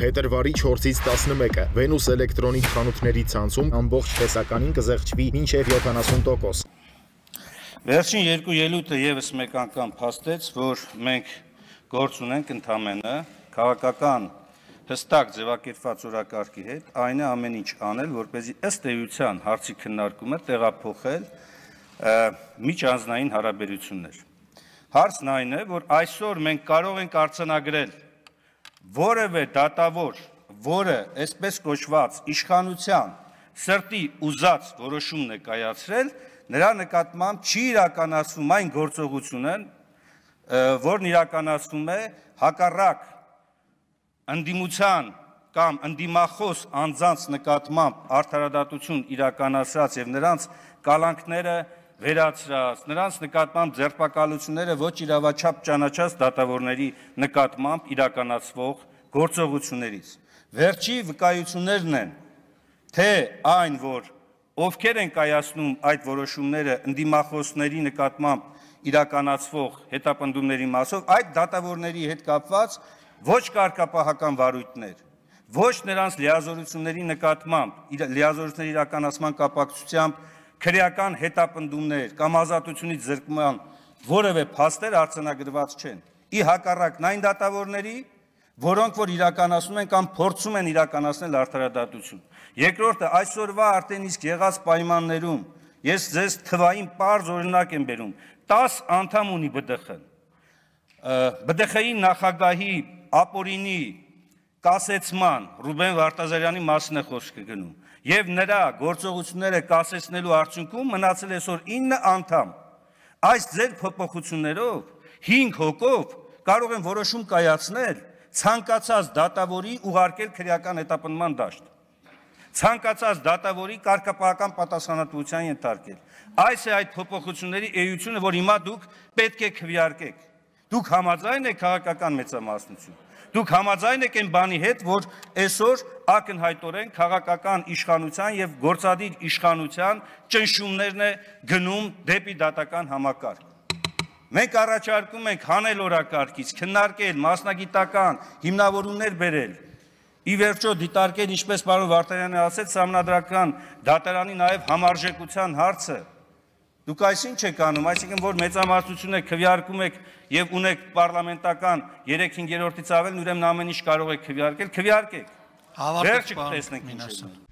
Փետրվարի 4-ից 11-ը Venus Electronic խանութների ցանցում ամբողջ տեսականին կզեղչվի մինչև 70%։ Վերջին երկու ելույթը եւս մեկ անգամ փաստեց, որ մենք գործ ունենք ընդամենը քաղաքական հստակ ձևակերպված օրակարգի հետ, այն է ամեն ինչ անել, որպեսզի ըստ էության հարցի քննարկումը տեղափոխել միջանձնային հարաբերություններ։ Հարցն այն է, որ այսօր մենք կարող ենք արցանագրել որևէ դատավոր, որը այսպես կոչված իշխանության սրտի ուզած որոշումն է կայացրել, նրա նկատմամբ չի իրականացվում այն գործողությունը, որն իրականացվում է հակառակ ընդդիմության կամ ընդդիմախոս անձանց նկատմամբ արդարադատություն իրականացած եւ նրանց կալանքները վերացրած, նրանց նկատմամբ ձերբակալությունները ոչ իրավաչափ ճանաչած դատավորների նկատմամբ իրականացվող գործողություններից։ Վերջի վկայություններն են, թե այն, որ ովքեր են կայացնում այդ որոշումները ընդդիմախոսների նկատմամբ իրականացվող հետապնդումների մասով, այդ դատավորների հետ կապված ոչ կարգապահական վարույթներ, ոչ նրանց լիազորությունների նկատմամբ, լիազորությունների իրականացման կապակցությամբ քրեական հետապնդումներ կամ ազատությունից զրկման որևէ փաստեր արցանագրված չեն։ Ի հակառակն այն դատավորների, որոնք որ իրականացնում են կամ փորձում են իրականացնել արդարադատություն։ Երկրորդը այսօրվա արդեն իսկ եղած պայմաններում ես ձեզ թվային པարզ օրինակ եմ բերում։ 10 անդամ ունի ԲԴԽ-ն։ ԲԴԽ-ի նախագահի ապօրինի կասեցման Ռուբեն Վարդազարյանի մասն է խոսքը գնում եւ նրա գործողությունները կասեցնելու արդյունքում մնացել է այսօր 9 անդամ այս ձեր փոփոխություններով 5 հոգով կարող են որոշում կայացնել ցանկացած դատավորի ուղարկել քրեական հետապնդման դաշտ ցանկացած դատավորի կարգապահական պատասխանատվության ենթարկել այս է այդ փոփոխությունների էությունը որ հիմա դուք պետք է քվյարկեք դուք համաձայն եք քաղաքական մեծամասնություն Դուք համաձայն եք այն բանի հետ, որ այսօր ակնհայտորեն քաղաքական իշխանության եւ գործադիր իշխանության ճնշումներն է գնում դեպի դատական համակարգ։ Մենք առաջարկում ենք հանել օրակարգից, քննարկել, մասնագիտական հիմնավորումներ բերել։ Ի վերջո դիտարկել, ինչպես պարոն Վարդանյանը ասաց, համնադրական դատարանի նաև համարժեքության հարցը, Դուք այս ինչ եք անում, այսինքն որ մեծամասնություն եք քվյարկում եք եւ ունեք պարլամենտական 3/5-րդից ավելն ուրեմն ամեն ինչ կարող եք քվյարկել, քվյարկեք։ Հավատք, վերջը տեսնենք ինչ է։